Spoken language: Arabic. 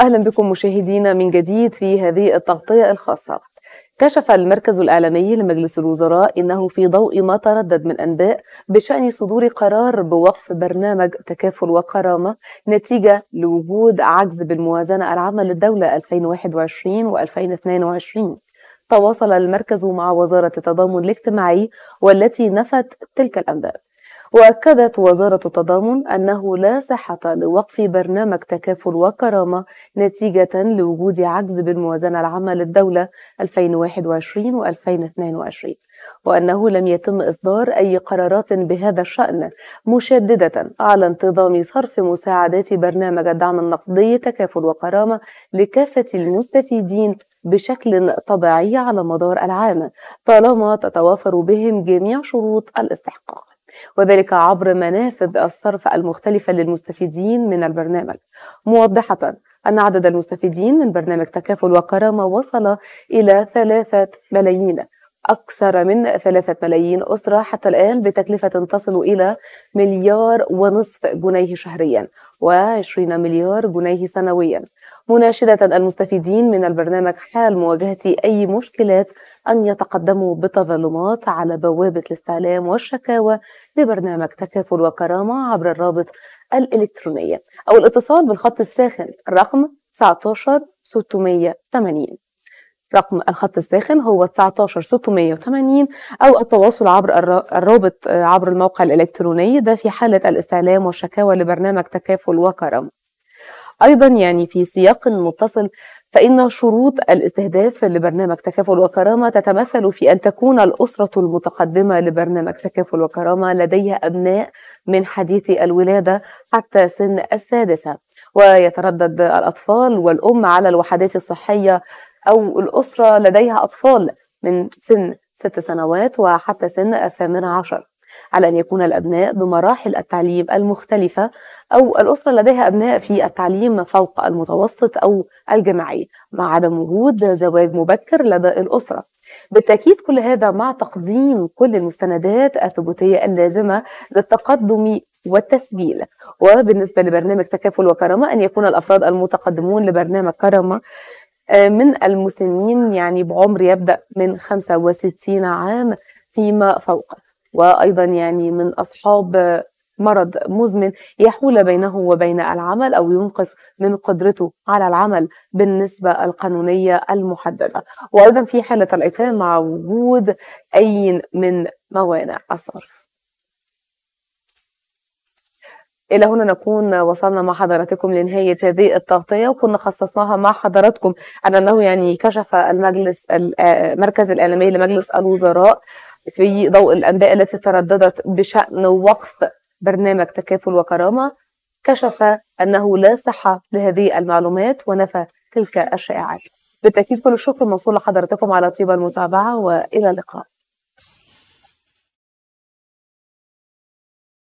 أهلا بكم مشاهدينا من جديد في هذه التغطية الخاصة كشف المركز الإعلامي لمجلس الوزراء إنه في ضوء ما تردد من أنباء بشأن صدور قرار بوقف برنامج تكافل وكرامة نتيجة لوجود عجز بالموازنة العامة للدولة 2021 و2022 تواصل المركز مع وزارة التضامن الاجتماعي والتي نفت تلك الأنباء وأكدت وزارة التضامن أنه لا صحة لوقف برنامج تكافل وكرامة نتيجة لوجود عجز بالموازنة العامة للدولة 2021 و 2022 وأنه لم يتم إصدار أي قرارات بهذا الشأن مشددة على انتظام صرف مساعدات برنامج الدعم النقدي تكافل وكرامة لكافة المستفيدين بشكل طبيعي على مدار العام طالما تتوافر بهم جميع شروط الاستحقاق وذلك عبر منافذ الصرف المختلفة للمستفيدين من البرنامج موضحة أن عدد المستفيدين من برنامج تكافل وكرامة وصل إلى ثلاثة ملايين أكثر من ثلاثة ملايين أسرة حتى الآن بتكلفة تصل إلى مليار ونصف جنيه شهريا وعشرين مليار جنيه سنويا مناشدة المستفيدين من البرنامج حال مواجهة أي مشكلات أن يتقدموا بتظلمات على بوابة الاستعلام والشكاوى لبرنامج تكافل وكرامة عبر الرابط الإلكتروني أو الاتصال بالخط الساخن رقم 19 680 رقم الخط الساخن هو 19680 أو التواصل عبر الرابط آه، عبر الموقع الإلكتروني ده في حالة الاستعلام والشكاوى لبرنامج تكافل وكرم أيضا يعني في سياق متصل فإن شروط الاستهداف لبرنامج تكافل وكرامة تتمثل في أن تكون الأسرة المتقدمة لبرنامج تكافل وكرامة لديها أبناء من حديث الولادة حتى سن السادسة ويتردد الأطفال والأم على الوحدات الصحية أو الأسرة لديها أطفال من سن ست سنوات وحتى سن الثامنة عشر على أن يكون الأبناء بمراحل التعليم المختلفة أو الأسرة لديها أبناء في التعليم فوق المتوسط أو الجامعي مع عدم وجود زواج مبكر لدى الأسرة بالتأكيد كل هذا مع تقديم كل المستندات الثبوتية اللازمة للتقدم والتسجيل وبالنسبة لبرنامج تكافل وكرامة أن يكون الأفراد المتقدمون لبرنامج كرامة آه، من المسنين يعني بعمر يبدأ من 65 عام فيما فوق وأيضا يعني من أصحاب مرض مزمن يحول بينه وبين العمل أو ينقص من قدرته على العمل بالنسبة القانونية المحددة وأيضا في حالة الإيتام مع وجود أي من موانع الصرف إلى هنا نكون وصلنا مع حضراتكم لنهاية هذه التغطية وكنا خصصناها مع حضراتكم عن أنه يعني كشف المجلس المركز الإعلامي لمجلس الوزراء في ضوء الأنباء التي ترددت بشأن وقف برنامج تكافل وكرامة كشف أنه لا صحة لهذه المعلومات ونفى تلك الشائعات بالتأكيد كل الشكر موصول لحضراتكم على طيب المتابعة وإلى اللقاء